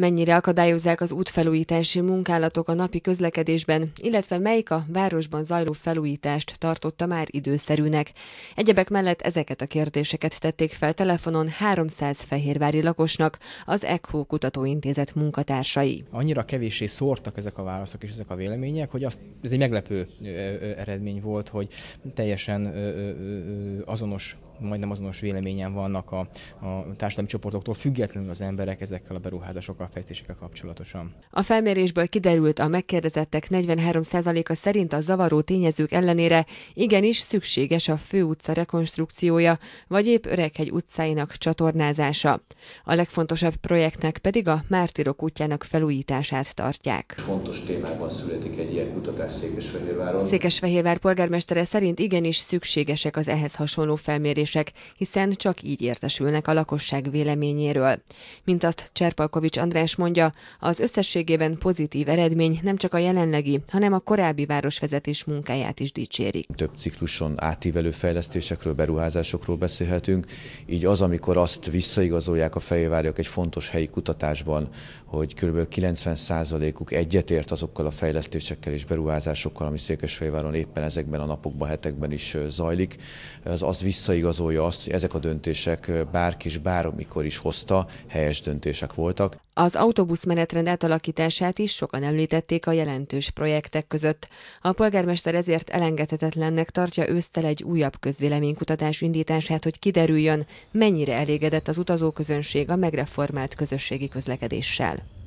Mennyire akadályozzák az útfelújítási munkálatok a napi közlekedésben, illetve melyik a városban zajló felújítást tartotta már időszerűnek? Egyebek mellett ezeket a kérdéseket tették fel telefonon 300 fehérvári lakosnak az ECHO Kutatóintézet munkatársai. Annyira kevéssé szórtak ezek a válaszok és ezek a vélemények, hogy az, ez egy meglepő eredmény volt, hogy teljesen azonos majdnem azonos véleményen vannak a, a társadalmi csoportoktól függetlenül az emberek ezekkel a beruházásokkal fejtésekkel kapcsolatosan. A felmérésből kiderült, a megkérdezettek 43%-a szerint a zavaró tényezők ellenére igenis szükséges a főutca rekonstrukciója, vagy épp Öreghegy utcáinak csatornázása. A legfontosabb projektnek pedig a Mártirok útjának felújítását tartják. Fontos témában születik egy ilyen kutatás Székesfehérváron. Székesfehérvár polgármestere szerint igenis szükségesek az ehhez hasonló felmérések, hiszen csak így értesülnek a lakosság véleményéről. Mint azt Cserpalkovics András András mondja, az összességében pozitív eredmény nem csak a jelenlegi, hanem a korábbi városvezetés munkáját is dicsérik. Több cikluson átívelő fejlesztésekről, beruházásokról beszélhetünk, így az, amikor azt visszaigazolják a fejvárjak egy fontos helyi kutatásban, hogy kb. 90%-uk egyetért azokkal a fejlesztésekkel és beruházásokkal, ami Székesfehérváron éppen ezekben a napokban, hetekben is zajlik, az, az visszaigazolja azt, hogy ezek a döntések bárki és bármikor is hozta, helyes döntések voltak. Az autóbuszmenetrend átalakítását is sokan említették a jelentős projektek között. A polgármester ezért elengedhetetlennek tartja ősztel egy újabb közvéleménykutatás indítását, hogy kiderüljön, mennyire elégedett az utazóközönség a megreformált közösségi közlekedéssel.